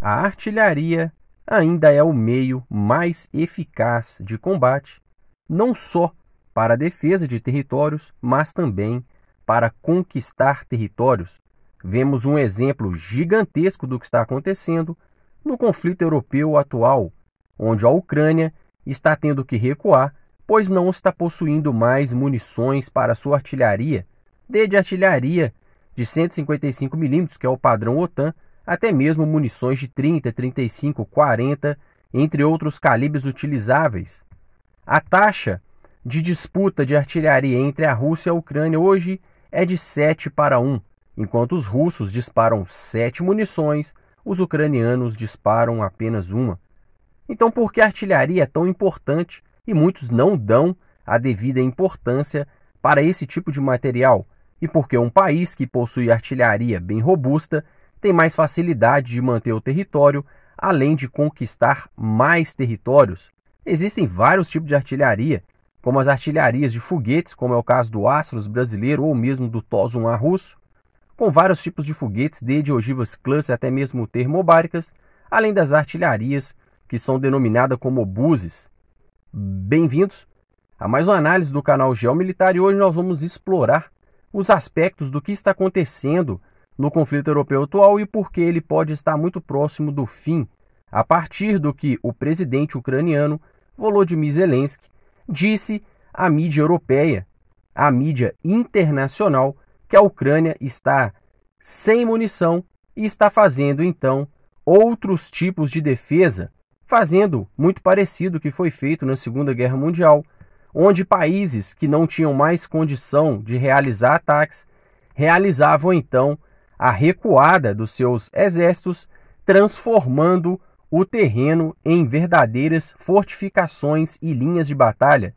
a artilharia ainda é o meio mais eficaz de combate, não só para a defesa de territórios, mas também para conquistar territórios. Vemos um exemplo gigantesco do que está acontecendo no conflito europeu atual, onde a Ucrânia está tendo que recuar, pois não está possuindo mais munições para sua artilharia, desde artilharia de 155mm, que é o padrão OTAN, até mesmo munições de 30, 35, 40, entre outros calibres utilizáveis. A taxa de disputa de artilharia entre a Rússia e a Ucrânia hoje é de 7 para 1, enquanto os russos disparam 7 munições, os ucranianos disparam apenas uma. Então, por que a artilharia é tão importante e muitos não dão a devida importância para esse tipo de material? E por que um país que possui artilharia bem robusta tem mais facilidade de manter o território, além de conquistar mais territórios. Existem vários tipos de artilharia, como as artilharias de foguetes, como é o caso do Astros brasileiro ou mesmo do Tosun A russo, com vários tipos de foguetes, desde ogivas cluster até mesmo termobáricas, além das artilharias que são denominadas como obuses. Bem-vindos a mais uma análise do canal Geomilitar e hoje nós vamos explorar os aspectos do que está acontecendo no conflito europeu atual e porque ele pode estar muito próximo do fim, a partir do que o presidente ucraniano Volodymyr Zelensky disse à mídia europeia, à mídia internacional, que a Ucrânia está sem munição e está fazendo então outros tipos de defesa, fazendo muito parecido o que foi feito na Segunda Guerra Mundial, onde países que não tinham mais condição de realizar ataques realizavam então a recuada dos seus exércitos, transformando o terreno em verdadeiras fortificações e linhas de batalha.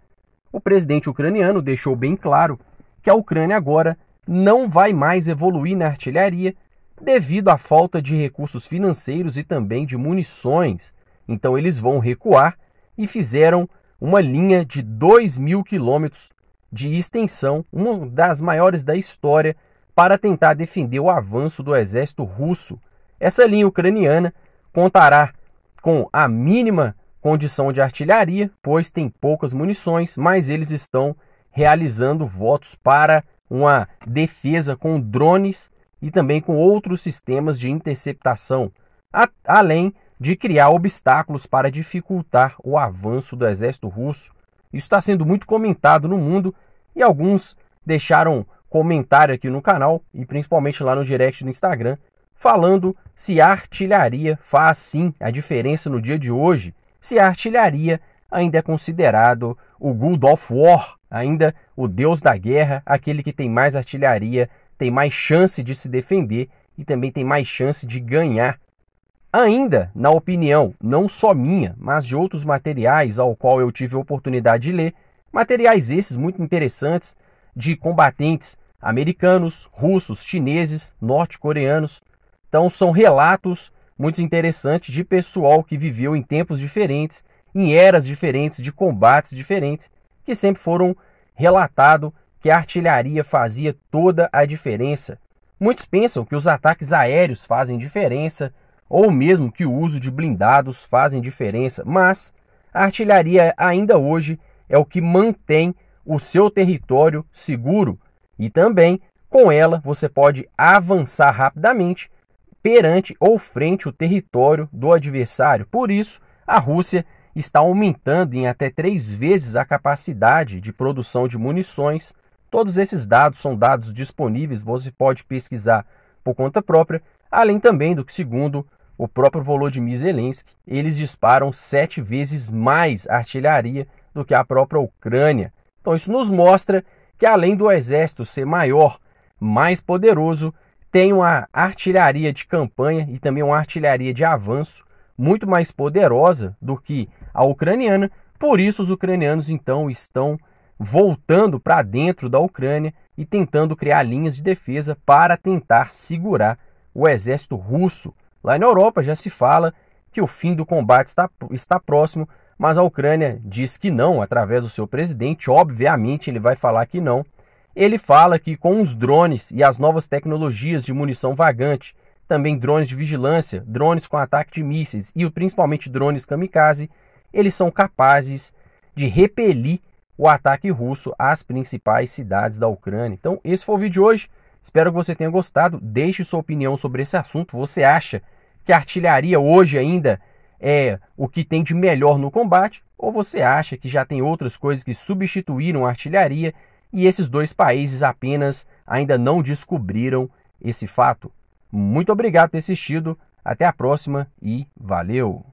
O presidente ucraniano deixou bem claro que a Ucrânia agora não vai mais evoluir na artilharia devido à falta de recursos financeiros e também de munições. Então eles vão recuar e fizeram uma linha de 2 mil quilômetros de extensão, uma das maiores da história, para tentar defender o avanço do exército russo. Essa linha ucraniana contará com a mínima condição de artilharia, pois tem poucas munições, mas eles estão realizando votos para uma defesa com drones e também com outros sistemas de interceptação, além de criar obstáculos para dificultar o avanço do exército russo. Isso está sendo muito comentado no mundo e alguns deixaram comentário aqui no canal e principalmente lá no direct do Instagram, falando se a artilharia faz sim a diferença no dia de hoje, se a artilharia ainda é considerado o God of War, ainda o deus da guerra, aquele que tem mais artilharia, tem mais chance de se defender e também tem mais chance de ganhar. Ainda, na opinião, não só minha, mas de outros materiais ao qual eu tive a oportunidade de ler, materiais esses muito interessantes de combatentes americanos, russos, chineses, norte-coreanos. Então, são relatos muito interessantes de pessoal que viveu em tempos diferentes, em eras diferentes, de combates diferentes, que sempre foram relatado que a artilharia fazia toda a diferença. Muitos pensam que os ataques aéreos fazem diferença, ou mesmo que o uso de blindados fazem diferença, mas a artilharia ainda hoje é o que mantém o seu território seguro e também, com ela, você pode avançar rapidamente perante ou frente o território do adversário. Por isso, a Rússia está aumentando em até três vezes a capacidade de produção de munições. Todos esses dados são dados disponíveis, você pode pesquisar por conta própria, além também do que, segundo o próprio Volodymyr Zelensky, eles disparam sete vezes mais artilharia do que a própria Ucrânia. Então, isso nos mostra que além do exército ser maior, mais poderoso, tem uma artilharia de campanha e também uma artilharia de avanço muito mais poderosa do que a ucraniana. Por isso, os ucranianos então estão voltando para dentro da Ucrânia e tentando criar linhas de defesa para tentar segurar o exército russo. Lá na Europa já se fala que o fim do combate está, está próximo, mas a Ucrânia diz que não, através do seu presidente, obviamente ele vai falar que não. Ele fala que com os drones e as novas tecnologias de munição vagante, também drones de vigilância, drones com ataque de mísseis e principalmente drones kamikaze, eles são capazes de repelir o ataque russo às principais cidades da Ucrânia. Então, esse foi o vídeo de hoje. Espero que você tenha gostado. Deixe sua opinião sobre esse assunto. Você acha que a artilharia hoje ainda é o que tem de melhor no combate, ou você acha que já tem outras coisas que substituíram a artilharia e esses dois países apenas ainda não descobriram esse fato? Muito obrigado por ter assistido, até a próxima e valeu!